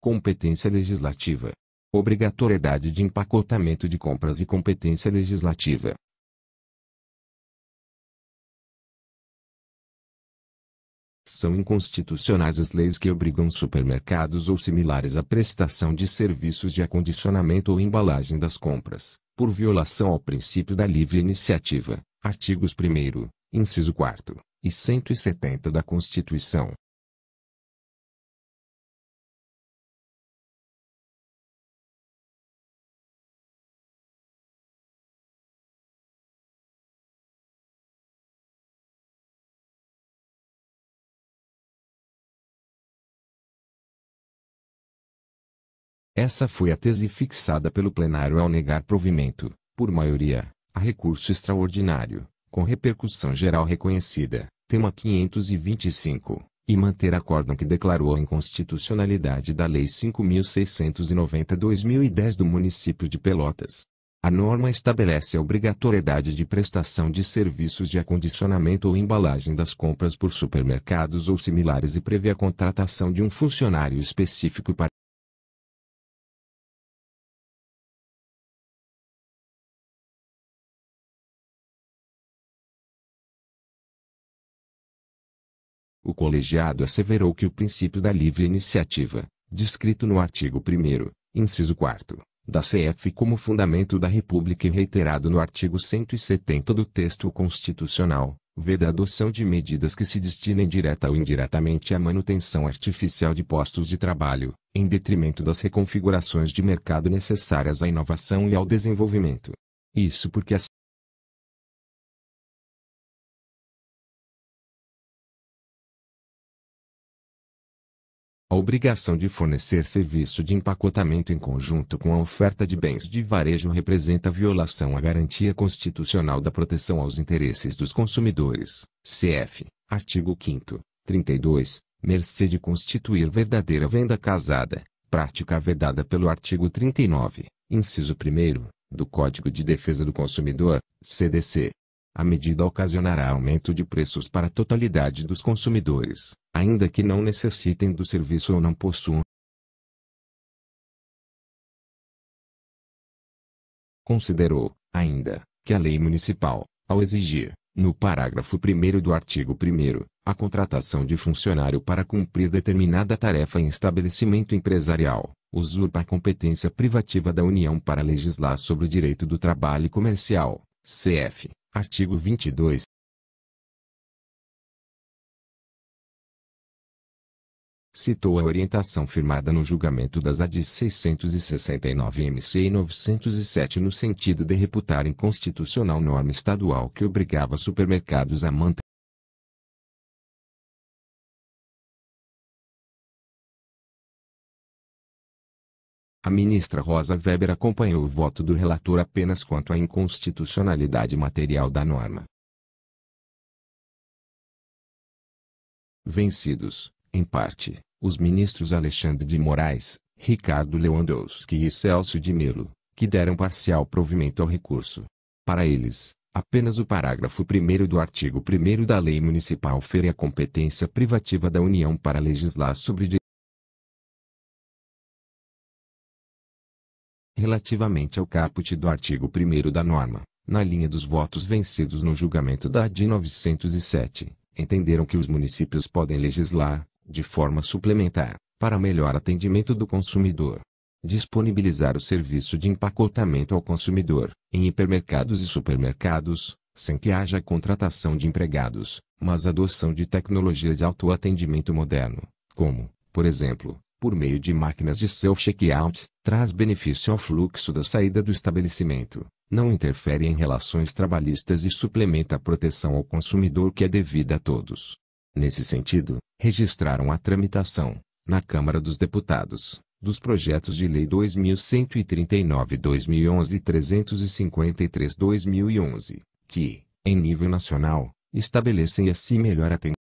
competência legislativa, obrigatoriedade de empacotamento de compras e competência legislativa. São inconstitucionais as leis que obrigam supermercados ou similares à prestação de serviços de acondicionamento ou embalagem das compras, por violação ao princípio da livre iniciativa, artigos 1, inciso 4, e 170 da Constituição. Essa foi a tese fixada pelo plenário ao negar provimento, por maioria, a recurso extraordinário, com repercussão geral reconhecida, tema 525, e manter acórdão que declarou a inconstitucionalidade da Lei 5.690-2010 do município de Pelotas. A norma estabelece a obrigatoriedade de prestação de serviços de acondicionamento ou embalagem das compras por supermercados ou similares e prevê a contratação de um funcionário específico para O colegiado asseverou que o princípio da livre iniciativa, descrito no artigo 1 inciso 4, da CF como fundamento da República e reiterado no artigo 170 do texto constitucional, veda a adoção de medidas que se destinem direta ou indiretamente à manutenção artificial de postos de trabalho, em detrimento das reconfigurações de mercado necessárias à inovação e ao desenvolvimento. Isso porque as a obrigação de fornecer serviço de empacotamento em conjunto com a oferta de bens de varejo representa violação à garantia constitucional da proteção aos interesses dos consumidores. CF, artigo 5 32, mercê de constituir verdadeira venda casada, prática vedada pelo artigo 39, inciso 1 do Código de Defesa do Consumidor, CDC. A medida ocasionará aumento de preços para a totalidade dos consumidores, ainda que não necessitem do serviço ou não possuam. Considerou, ainda, que a lei municipal, ao exigir, no parágrafo 1 do artigo 1, a contratação de funcionário para cumprir determinada tarefa em estabelecimento empresarial, usurpa a competência privativa da União para legislar sobre o direito do trabalho comercial, CF, Artigo 22. citou a orientação firmada no julgamento das ad 669 MC e 907 no sentido de reputar inconstitucional norma estadual que obrigava supermercados a manter A ministra Rosa Weber acompanhou o voto do relator apenas quanto à inconstitucionalidade material da norma. Vencidos, em parte, os ministros Alexandre de Moraes, Ricardo Lewandowski e Celso de Mello, que deram parcial provimento ao recurso. Para eles, apenas o parágrafo 1 do artigo 1 da Lei Municipal fere a competência privativa da União para legislar sobre relativamente ao caput do artigo 1 da norma, na linha dos votos vencidos no julgamento da de 907, entenderam que os municípios podem legislar, de forma suplementar, para melhor atendimento do consumidor. Disponibilizar o serviço de empacotamento ao consumidor, em hipermercados e supermercados, sem que haja contratação de empregados, mas adoção de tecnologia de autoatendimento moderno, como, por exemplo, por meio de máquinas de self-checkout, traz benefício ao fluxo da saída do estabelecimento, não interfere em relações trabalhistas e suplementa a proteção ao consumidor que é devida a todos. Nesse sentido, registraram a tramitação, na Câmara dos Deputados, dos projetos de lei 2139-2011 e 353-2011, que, em nível nacional, estabelecem assim melhor atendimento.